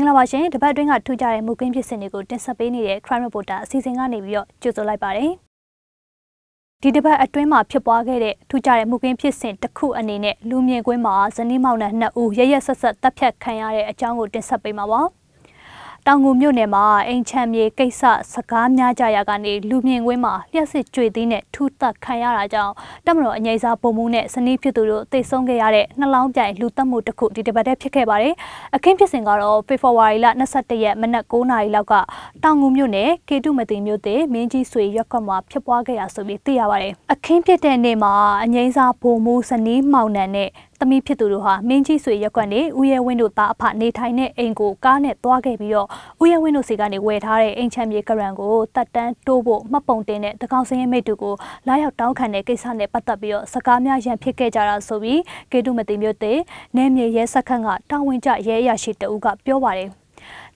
င်္ဂလာပါရှင်တပတ်အတွင်းကထူးခြားတဲ့မူကင်းဖြစ်စဉ်တွေကိုတင်ဆက်ပေးနေတဲ့ Crime Reporter အစီအစဉ်ကနေပြီးတော့ကြိုဆိုလိုက်ပါတယ်ဒီတပတ်အတွင်းမှာဖြစ်ပွားခဲ့တဲ့ထူးခြားတဲ့မူကင်းဖြစ်စဉ်တစ်ခုအနေနဲ့လူမြင်ကွင်းမှာဇနီးမောင်နှံနှစ်ဦးရရက်ဆက်ဆက်တပ်ဖြတ်ခံရတဲ့အကြောင်းကိုတင်ဆက်ပေးမှာပါ။တောင်ငူမြို့နယ်မှာအိမ်ချမ်းမြေကိစ္စစကားများကြရာကနေလူမြင်ကွင်းမှာလျှက်စစ်ကြွေသီးနဲ့ထူးသက်ခံရတာကြောင့်တမတော်အငိမ့်စားပုံမှုနဲ့စနီးဖြစ်သူတို့တိတ်ဆုံးခဲ့ရတဲ့နှလောင်းပြိုင်လူသက်မှုတစ်ခုဒီတပတ်တည်းဖြစ်ခဲ့ပါတယ်။အခင်းဖြစ်စဉ်ကတော့ဖေဖော်ဝါရီလ22ရက်မနက်9နာရီလောက်ကတောင်ငူမြို့နယ်ကေတုမသိမြို့တဲမင်းကြီးဆွေရက်ကွက်မှာဖြစ်ပွားခဲ့ရဆိုပြီးသိရပါတယ်။အခင်းဖြစ်တဲ့နေ့မှာအငိမ့်စားပုံမှုစနီးမှောင်နှံနဲ့သမီးဖြစ်သူတို့ဟာမင်းကြီးဆွေရက်ကွက်နေဦးရဲဝင်းတို့သားအဖနေထိုင်တဲ့အိမ်ကိုကားနဲ့သွားခဲ့ပြီးတော့ဦးရဲဝင်းတို့စီကနေဝယ်ထားတဲ့အိမ်ချမ်းမြေကရန်ကိုတတ်တန်းတိုးဖို့မှတ်ပုံတင်တဲ့တကောင်စင်းရဲမိတ်တို့ကိုလာရောက်တောင်းခံတဲ့ကိစ္စနဲ့ပတ်သက်ပြီးတော့စကားများရန်ဖြစ်ခဲ့ကြတာဆိုပြီးကေတုမသိမျိုးတဲ့နေမြေရဲစခန်းကတာဝန်ကျရဲအရာရှိတအုပ်ကပြောပါတယ်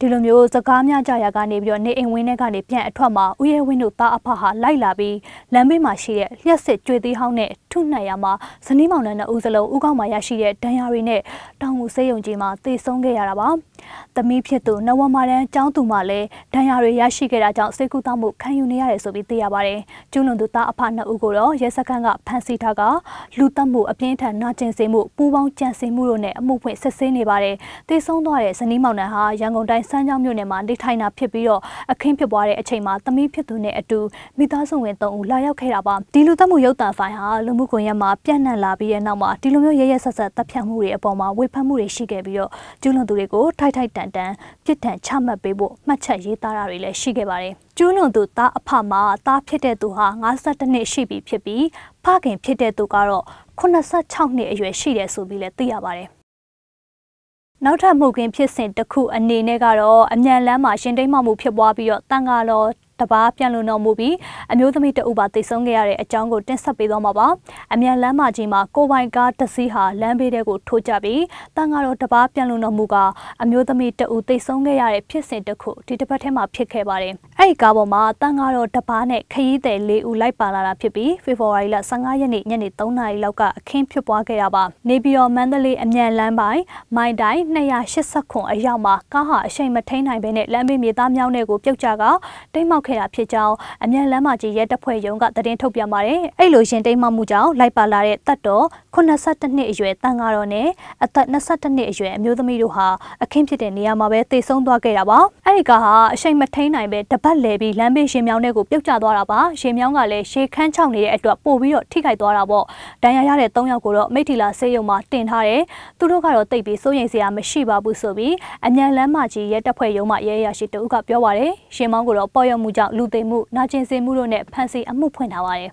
ဒီလိုမျိုးစကားများကြရာကနေပြီးတော့နေအိမ်ဝင်းထဲကနေပြန်အထွက်မှာဥယျာဉ်ဝင်းတို့သားအဖဟာလိုက်လာပြီးလမ်းဘေးမှာရှိတဲ့လျှက်စစ်ကြွေသေးဟောင်းနဲ့ထုနှံ့ရမှာဇနီးမောင်နှံတို့ဦးစလုံးဦးကောင်းမှာရရှိတဲ့ဒဏ်ရာတွေနဲ့တောင်ငူစေယုံကြီးမှာတေဆုံးခဲ့ရတာပါ။သမီးဖြစ်သူနဝမာရန်ကျောင်းသူမှာလည်းဒဏ်ရာတွေရရှိခဲ့တာကြောင့်စိတ်ကူးသားမှုခံယူနေရတယ်ဆိုပြီးသိရပါတယ်။ကျူးလွန်သူသားအဖနှစ်ဦးကိုတော့ရဲစခန်းကဖမ်းဆီးထားကလူသတ်မှုအပြင်းထန်နာကျင်စေမှုပူးပေါင်းကြံစည်မှုတို့နဲ့အမှုဖွင့်ဆက်ဆင်းနေပါတယ်။တေဆုံးသွားတဲ့ဇနီးမောင်နှံဟာရန်ကုန်တိုင်းစမ်းချောင်းမြို့နယ်မှာနေထိုင်တာဖြစ်ပြီးတော့အခင်းဖြစ်ပွားတဲ့အချိန်မှာသမီးဖြစ်သူနဲ့အတူမိသားစုဝင်၃ဦးလာရောက်ခဲ့တာပါဒီလူသတ်မှုရုပ်သံဖိုင်ဟာလူမှုကွန်ရက်မှာပြန့်နှံ့လာပြီးတဲ့နောက်မှာဒီလိုမျိုးရရဆက်ဆက်တပ်ဖြတ်မှုတွေအပေါ်မှာဝေဖန်မှုတွေရှိခဲ့ပြီးတော့ကျူးလွန်သူတွေကိုထိုက်ထိုက်တန်တန်ပြစ်ဒဏ်ချမှတ်ပေးဖို့မှတ်ချက်ရေးသားတာတွေလည်းရှိခဲ့ပါတယ်ကျူးလွန်သူသားအဖမှာသားဖြစ်တဲ့သူဟာ52နှစ်ရှိပြီဖြစ်ပြီးဖခင်ဖြစ်တဲ့သူကတော့86နှစ်အရွယ်ရှိတယ်ဆိုပြီးလည်းသိရပါတယ်နောက်ထပ်မှုကင်းဖြစ်စဉ်တစ်ခုအနေနဲ့ကတော့အမြန်လမ်းမှာရှင်တိမ်မှောက်မှုဖြစ်ပွားပြီးတော့တန်ဃာတော်တပားပြန်လွန်တော်မူပြီးအမျိုးသမီးတအုပ်ပါတိတ်ဆုံးခဲ့ရတဲ့အကြောင်းကိုတင်ဆက်ပေးသွားမှာပါ။အမြန်လမ်းမကြီးမှာကိုပိုင်ကားတစ်စီးဟာလမ်းဘေးတဲကိုထိုးကျပြီးတန်ကတော့တပားပြန်လွန်တော်မူကအမျိုးသမီးတအုပ်တိတ်ဆုံးခဲ့ရတဲ့ဖြစ်စဉ်တစ်ခုဒီတစ်ပတ်ထဲမှာဖြစ်ခဲ့ပါတယ်။အဲဒီကားပေါ်မှာတန်ကတော့တပားနဲ့ခရီးသည်၄ဦးလိုက်ပါလာတာဖြစ်ပြီးဖေဖော်ဝါရီလ15ရက်နေ့ညနေ3နာရီလောက်ကအခင်းဖြစ်ပွားခဲ့တာပါ။နေပြည်တော်မန္တလေးအမြန်လမ်းပိုင်းမိုင်တိုင်း289အရောက်မှာကားဟာအချိန်မထိန်နိုင်ဘဲနဲ့လမ်းဘေးမြေသားမြောင်းတွေကိုပြုတ်ကျကတိမ်မောက်ခဲ့တာဖြစ်ကြောင်းအမြန်လမ်းမကြီးရဲတပ်ဖွဲ့ရုံးကသတင်းထုတ်ပြန်ပါတယ်။အဲ့လိုရင်တိမ်မှမှုကြောင့်လိုက်ပါလာတဲ့တပ်တော်82နှစ်အရွယ်တန်ဃာတော်နဲ့အသက်22နှစ်အရွယ်အမျိုးသမီးတို့ဟာအခင်းဖြစ်တဲ့နေရာမှာပဲသေဆုံးသွားခဲ့တာပါ။အဲ့ဒီကဟာအရှိန်မထိန်နိုင်ပဲတပတ်လဲပြီးလမ်းဘေးရင်မြောင်းတဲ့ကိုပြုတ်ကျသွားတာပါ။ရင်မြောင်းကလည်းရှေခန်းချောင်းနေတဲ့အတွက်ပို့ပြီးတော့ထိခိုက်သွားတာပေါ့။ဒဏ်ရာရတဲ့၃ယောက်ကိုတော့မိထီလာဆေးရုံမှာတင်ထားတယ်။သူတို့ကတော့တိတ်ပြီးစိုးရိမ်စရာမရှိပါဘူးဆိုပြီးအမြန်လမ်းမကြီးရဲတပ်ဖွဲ့ရုံးမှရဲရရှိတအုပ်ကပြောပါတယ်။ရှင်မောင်းကိုတော့ပေါ်ရောက်မှုကြောင့်လူသိမှုနာကျင်စေမှုတို့နဲ့ဖမ်းဆီးအမှုဖွင့်ထားပါတယ်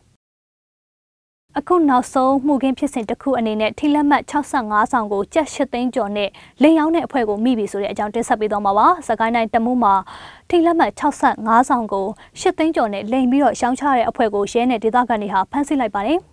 ။အခုနောက်ဆုံးမှုခင်းဖြစ်စဉ်တစ်ခုအနေနဲ့ထိလက်မှတ်65ဆောင်ကိုကြက်၈သိန်းကျော်နဲ့လင်ရောက်တဲ့အဖွဲ့ကိုမိပြီဆိုတဲ့အကြောင်းတင်ဆက်ပေးသွားမှာပါ။စကိုင်းတိုင်းတမူးမှာထိလက်မှတ်65ဆောင်ကို၈သိန်းကျော်နဲ့လိန်ပြီးတော့ရှောင်းချတဲ့အဖွဲ့ကိုရဲနဲ့ဒေသခံတွေဟာဖမ်းဆီးလိုက်ပါတယ်။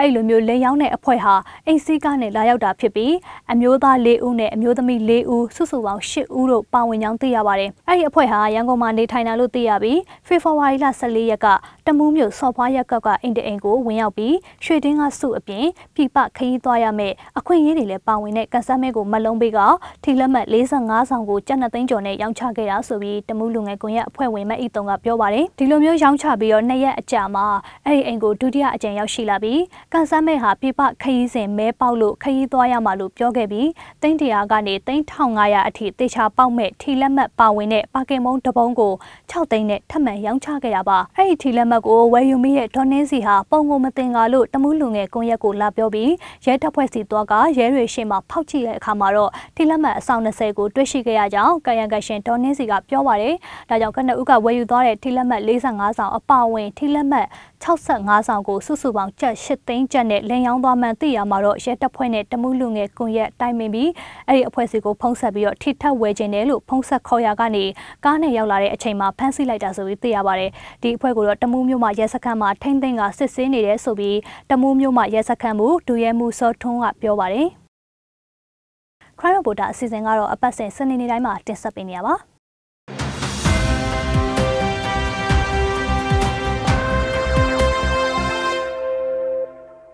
အဲ့လိုမျိုးလိန်ရောက်တဲ့အဖွဲ့ဟာအိမ်စီးကားနဲ့လာရောက်တာဖြစ်ပြီးအမျိုးသား၄ဦးနဲ့အမျိုးသမီး၄ဦးစုစုပေါင်း၈ဦးတို့ပါဝင်ကြောင်းသိရပါတယ်အဲ့ဒီအဖွဲ့ဟာရန်ကုန်မှာနေထိုင်တာလို့သိရပြီးဖေဖော်ဝါရီလ14ရက်ကတမူးမြို့စော်ဖွားရပ်ကောက်ကအိမ်တအိမ်ကိုဝင်ရောက်ပြီးရွှေတင်းကစုအပြင်ပြပခရီးသွားရမယ့်အခွင့်အရေးတွေလည်းပါဝင်တဲ့ကန်ဆတ်မဲကိုမလုံးပေးကထီလက်မှတ်45ဆောင်ကိုကျပ်နှစ်သိန်းကျော်နဲ့ရောင်းချခဲ့တာဆိုပြီးတမူးလူငယ်ကွန်ရက်အဖွဲ့ဝင်မတ်ဤတုံကပြောပါတယ်ဒီလိုမျိုးရောင်းချပြီးတော့နှစ်ရက်အကြာမှာအဲ့ဒီအိမ်ကိုဒုတိယအကြိမ်ရောက်ရှိလာပြီးကန်ဆန်းမဲဟာပြပခရီးစဉ်မဲပေါက်လို့ခရီးသွားရမှာလို့ပြောခဲ့ပြီးတိန့်တရာကနေတိန့်1500အထိတေချာပေါက်မဲ့ထီလက်မှတ်ပါဝင်တဲ့ပါကင်မုံတပုံးကို6သိန်းနဲ့ထပ်မံရောင်းချခဲ့ရပါအဲ့ဒီထီလက်မှတ်ကိုဝယ်ယူမိတဲ့ဒေါ်နှင်းစီဟာပုံကိုမတင်ကားလို့တမှုလူငယ်ကွန်ရက်ကိုလာပြောပြီးရဲတပ်ဖွဲ့စီသွားကရဲတွေရှေ့မှာဖောက်ကြည့်တဲ့အခါမှာတော့ထီလက်မှတ်အဆောင်20ကိုတွေ့ရှိခဲ့ရကြောင်းကာယံကရှင်ဒေါ်နှင်းစီကပြောပါတယ်ဒါကြောင့်ကနဦးကဝယ်ယူသွားတဲ့ထီလက်မှတ်45ဆောင်အပါအဝင်ထီလက်မှတ်65ဆောင်ကိုစုစုပေါင်းကျပ်8သိန်းန်းချက်နဲ့လင်ယောင်းသွားမှန်းသိရမှာတော့ရဲတပ်ဖွဲ့နဲ့တမှုလူငယ်ကွန်ရက်တိုင်ပင်ပြီးအဲ့ဒီအဖွဲ့စီကိုဖုံးဆက်ပြီးတော့ထိထက်ဝဲခြင်းတယ်လို့ဖုံးဆက်ခေါ်ရကနေကားနဲ့ရောက်လာတဲ့အချိန်မှာဖမ်းဆီးလိုက်တာဆိုပြီးသိရပါတယ်ဒီအဖွဲ့ကိုတော့တမှုမျိုးမှာရဲစခန်းမှာထိမ့်သိမ့်ကစစ်ဆေးနေတယ်ဆိုပြီးတမှုမျိုးမှာရဲစခန်းမှုဒူရဲမှုစောထွန်းကပြောပါတယ်ခရိုင်ရိုဘိုတာအစီအစဉ်ကတော့အပတ်စဉ်စနေနေ့တိုင်းမှာတင်ဆက်ပေးနေရပါ